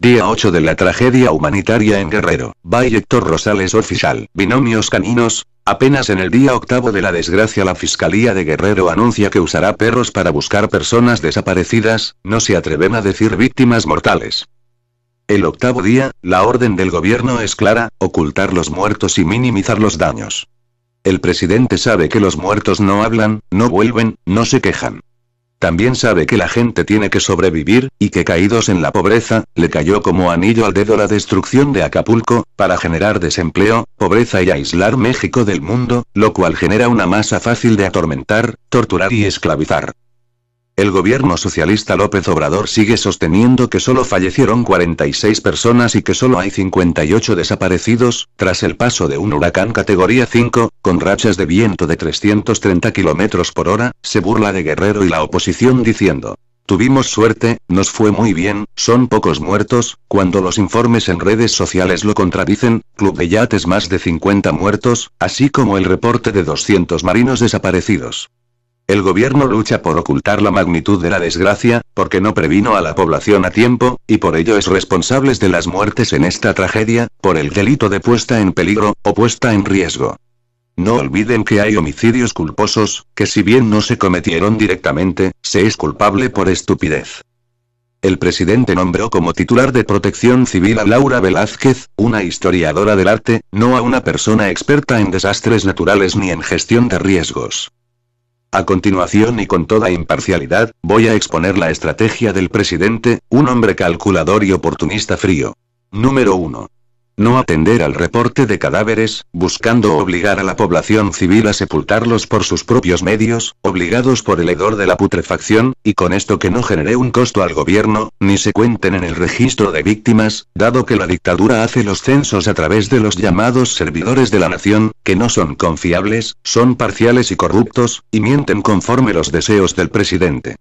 Día 8 de la tragedia humanitaria en Guerrero. By Héctor Rosales Oficial. Binomios caninos. Apenas en el día octavo de la desgracia la Fiscalía de Guerrero anuncia que usará perros para buscar personas desaparecidas, no se atreven a decir víctimas mortales. El octavo día, la orden del gobierno es clara, ocultar los muertos y minimizar los daños. El presidente sabe que los muertos no hablan, no vuelven, no se quejan. También sabe que la gente tiene que sobrevivir, y que caídos en la pobreza, le cayó como anillo al dedo la destrucción de Acapulco, para generar desempleo, pobreza y aislar México del mundo, lo cual genera una masa fácil de atormentar, torturar y esclavizar. El gobierno socialista López Obrador sigue sosteniendo que solo fallecieron 46 personas y que solo hay 58 desaparecidos, tras el paso de un huracán categoría 5, con rachas de viento de 330 km por hora, se burla de Guerrero y la oposición diciendo. Tuvimos suerte, nos fue muy bien, son pocos muertos, cuando los informes en redes sociales lo contradicen, Club de Yates más de 50 muertos, así como el reporte de 200 marinos desaparecidos. El gobierno lucha por ocultar la magnitud de la desgracia, porque no previno a la población a tiempo, y por ello es responsable de las muertes en esta tragedia, por el delito de puesta en peligro, o puesta en riesgo. No olviden que hay homicidios culposos, que si bien no se cometieron directamente, se es culpable por estupidez. El presidente nombró como titular de protección civil a Laura Velázquez, una historiadora del arte, no a una persona experta en desastres naturales ni en gestión de riesgos. A continuación y con toda imparcialidad, voy a exponer la estrategia del presidente, un hombre calculador y oportunista frío. Número 1. No atender al reporte de cadáveres, buscando obligar a la población civil a sepultarlos por sus propios medios, obligados por el hedor de la putrefacción, y con esto que no genere un costo al gobierno, ni se cuenten en el registro de víctimas, dado que la dictadura hace los censos a través de los llamados servidores de la nación, que no son confiables, son parciales y corruptos, y mienten conforme los deseos del presidente.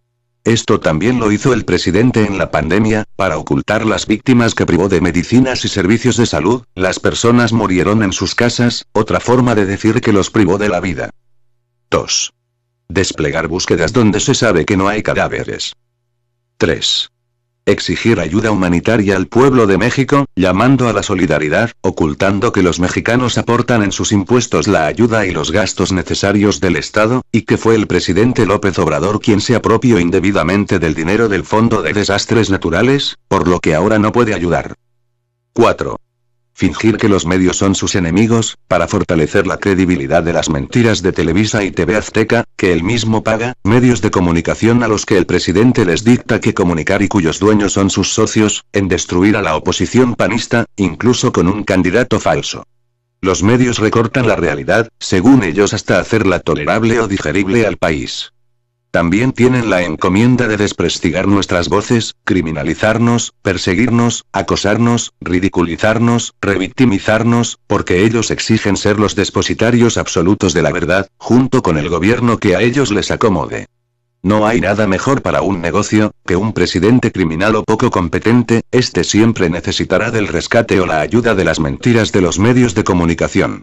Esto también lo hizo el presidente en la pandemia, para ocultar las víctimas que privó de medicinas y servicios de salud, las personas murieron en sus casas, otra forma de decir que los privó de la vida. 2. Desplegar búsquedas donde se sabe que no hay cadáveres. 3 exigir ayuda humanitaria al pueblo de México, llamando a la solidaridad, ocultando que los mexicanos aportan en sus impuestos la ayuda y los gastos necesarios del Estado, y que fue el presidente López Obrador quien se apropió indebidamente del dinero del Fondo de Desastres Naturales, por lo que ahora no puede ayudar. 4 fingir que los medios son sus enemigos, para fortalecer la credibilidad de las mentiras de Televisa y TV Azteca, que él mismo paga, medios de comunicación a los que el presidente les dicta que comunicar y cuyos dueños son sus socios, en destruir a la oposición panista, incluso con un candidato falso. Los medios recortan la realidad, según ellos, hasta hacerla tolerable o digerible al país. También tienen la encomienda de desprestigar nuestras voces, criminalizarnos, perseguirnos, acosarnos, ridiculizarnos, revictimizarnos, porque ellos exigen ser los depositarios absolutos de la verdad, junto con el gobierno que a ellos les acomode. No hay nada mejor para un negocio, que un presidente criminal o poco competente, este siempre necesitará del rescate o la ayuda de las mentiras de los medios de comunicación.